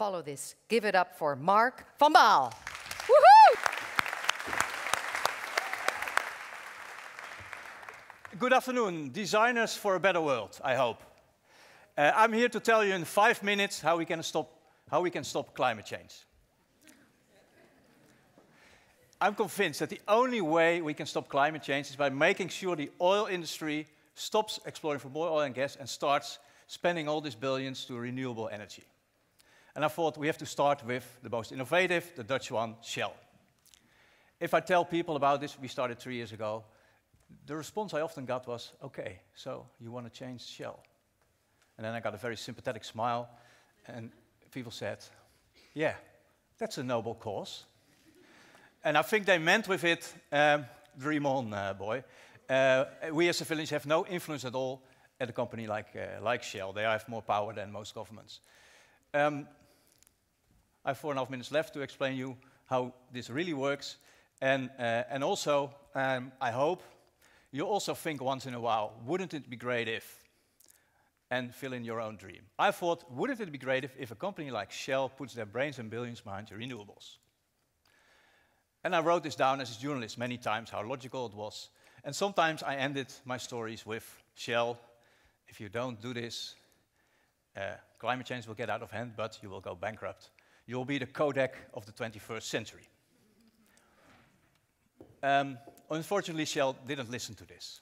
Follow this. Give it up for Mark van Baal. Good afternoon, designers for a better world, I hope. Uh, I'm here to tell you in five minutes how we can stop, how we can stop climate change. I'm convinced that the only way we can stop climate change is by making sure the oil industry stops exploiting for more oil and gas and starts spending all these billions to renewable energy. And I thought we have to start with the most innovative, the Dutch one, Shell. If I tell people about this, we started three years ago, the response I often got was, okay, so you want to change Shell. And then I got a very sympathetic smile, and people said, yeah, that's a noble cause. and I think they meant with it, um, dream on, uh, boy. Uh, we as a village have no influence at all at a company like, uh, like Shell. They have more power than most governments. Um, I have four and a half minutes left to explain you how this really works. And, uh, and also, um, I hope you also think once in a while, wouldn't it be great if? And fill in your own dream. I thought, wouldn't it be great if, if a company like Shell puts their brains and billions behind renewables? And I wrote this down as a journalist many times, how logical it was. And sometimes I ended my stories with Shell, if you don't do this, uh, climate change will get out of hand, but you will go bankrupt. You'll be the Kodak of the 21st century. Um, unfortunately, Shell didn't listen to this.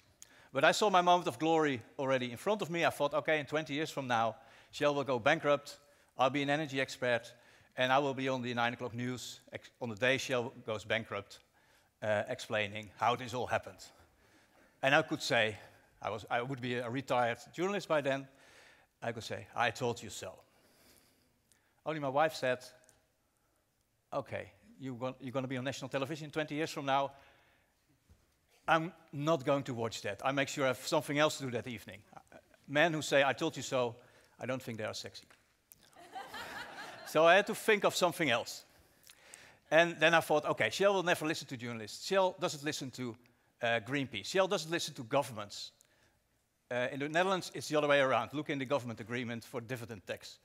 But I saw my moment of glory already in front of me. I thought, okay, in 20 years from now, Shell will go bankrupt. I'll be an energy expert, and I will be on the 9 o'clock news on the day Shell goes bankrupt, uh, explaining how this all happened. And I could say, I, was, I would be a retired journalist by then. I could say, I told you so. Only my wife said, okay, you're going, you're going to be on national television 20 years from now. I'm not going to watch that. I make sure I have something else to do that evening. Uh, uh, men who say, I told you so, I don't think they are sexy. so I had to think of something else. And then I thought, okay, Shell will never listen to journalists. Shell doesn't listen to uh, Greenpeace. Shell doesn't listen to governments. Uh, in the Netherlands, it's the other way around. Look in the government agreement for dividend tax.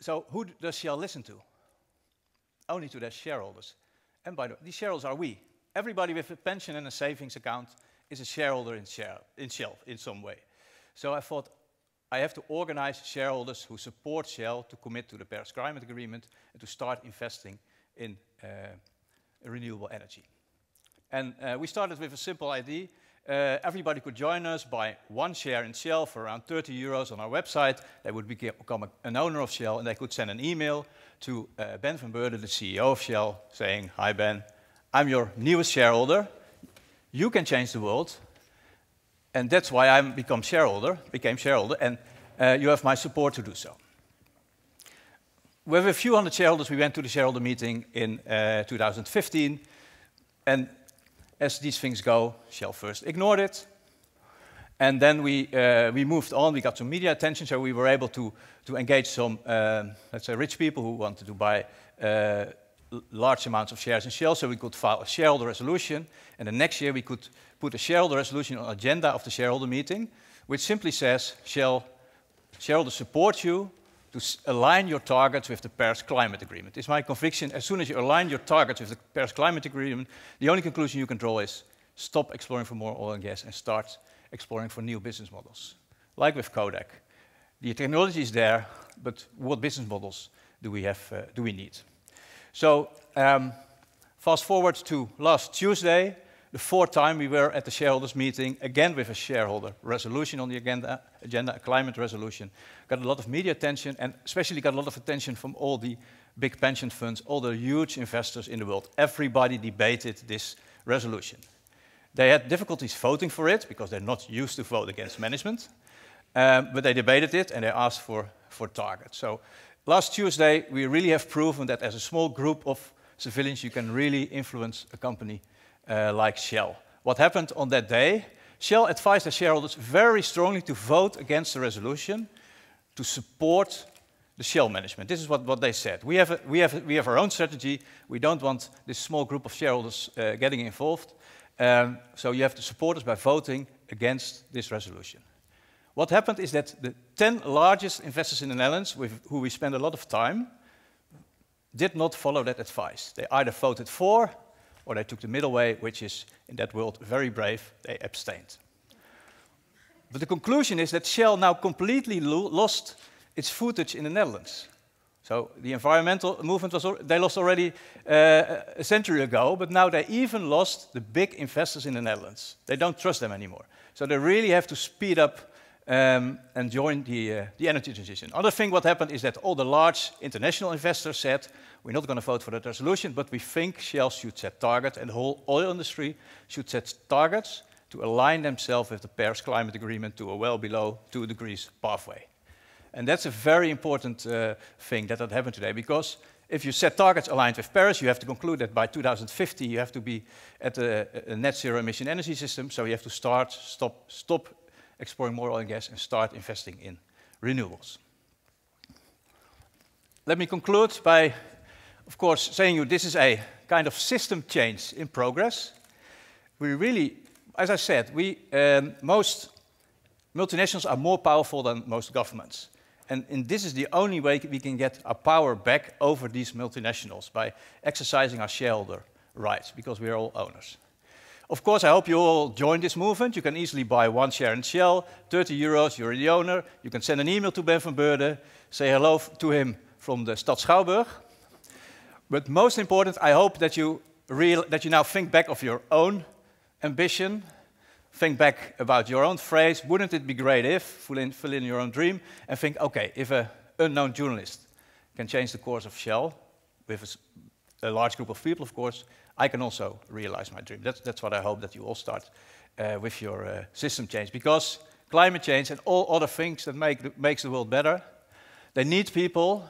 So who does Shell listen to? only to their shareholders. And by the way, these shareholders are we. Everybody with a pension and a savings account is a shareholder in, share, in Shell in some way. So I thought I have to organize shareholders who support Shell to commit to the Paris Climate Agreement and to start investing in uh, renewable energy. And uh, we started with a simple idea uh, everybody could join us, buy one share in Shell for around 30 euros on our website. They would become an owner of Shell, and they could send an email to uh, Ben van Beurden, the CEO of Shell, saying, Hi, Ben, I'm your newest shareholder. You can change the world. And that's why I become shareholder, became shareholder, and uh, you have my support to do so. With a few hundred shareholders, we went to the shareholder meeting in uh, 2015, and as these things go, Shell first ignored it. And then we, uh, we moved on, we got some media attention, so we were able to, to engage some, um, let's say, rich people who wanted to buy uh, large amounts of shares in Shell, so we could file a shareholder resolution. And the next year we could put a shareholder resolution on agenda of the shareholder meeting, which simply says, Shell, shareholders support you to align your targets with the Paris Climate Agreement. It's my conviction, as soon as you align your targets with the Paris Climate Agreement, the only conclusion you can draw is stop exploring for more oil and gas and start exploring for new business models. Like with Kodak, the technology is there, but what business models do we, have, uh, do we need? So um, fast forward to last Tuesday, the fourth time we were at the shareholders meeting, again with a shareholder resolution on the agenda, agenda, a climate resolution. Got a lot of media attention and especially got a lot of attention from all the big pension funds, all the huge investors in the world. Everybody debated this resolution. They had difficulties voting for it because they're not used to vote against management. Um, but they debated it and they asked for, for targets. So last Tuesday, we really have proven that as a small group of civilians, you can really influence a company uh, like Shell. What happened on that day? Shell advised the shareholders very strongly to vote against the resolution to support the Shell management. This is what, what they said. We have, we, have we have our own strategy. We don't want this small group of shareholders uh, getting involved. Um, so you have to support us by voting against this resolution. What happened is that the 10 largest investors in the Netherlands, with who we spend a lot of time, did not follow that advice. They either voted for or they took the middle way, which is, in that world, very brave. They abstained. But the conclusion is that Shell now completely lo lost its footage in the Netherlands. So the environmental movement was they lost already uh, a century ago, but now they even lost the big investors in the Netherlands. They don't trust them anymore. So they really have to speed up um, and join the, uh, the energy transition. Other thing what happened is that all the large international investors said, we're not going to vote for that resolution, but we think Shell should set targets and the whole oil industry should set targets to align themselves with the Paris Climate Agreement to a well below two degrees pathway. And that's a very important uh, thing that, that happened today because if you set targets aligned with Paris, you have to conclude that by 2050 you have to be at a, a net zero emission energy system. So you have to start, stop, stop exploring more oil and gas and start investing in renewables. Let me conclude by, of course, saying you this is a kind of system change in progress. We really, as I said, we, um, most multinationals are more powerful than most governments. And, and, this is the only way we can get our power back over these multinationals by exercising our shareholder rights, because we are all owners. Of course, I hope you all join this movement. You can easily buy one share in Shell, 30 euros, you're the owner. You can send an email to Ben van Beurden, say hello to him from the Stad Schouwburg. But most important, I hope that you, real, that you now think back of your own ambition, think back about your own phrase, wouldn't it be great if, fill in, fill in your own dream, and think, okay, if an unknown journalist can change the course of Shell, with a large group of people, of course, I can also realize my dream. That's, that's what I hope that you all start uh, with your uh, system change. Because climate change and all other things that make the, makes the world better, they need people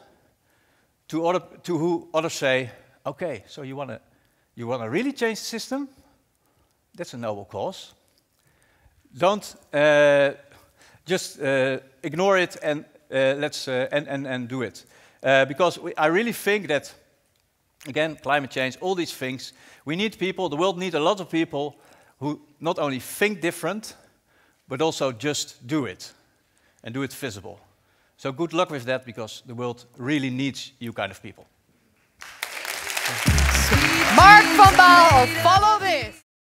to, other, to who others say, okay, so you want to you wanna really change the system? That's a noble cause. Don't uh, just uh, ignore it and uh, let's uh, and, and, and do it. because we, I really think that Again, climate change, all these things. We need people, the world needs a lot of people who not only think different, but also just do it and do it visible. So good luck with that because the world really needs you kind of people. Mark van Baal, follow this.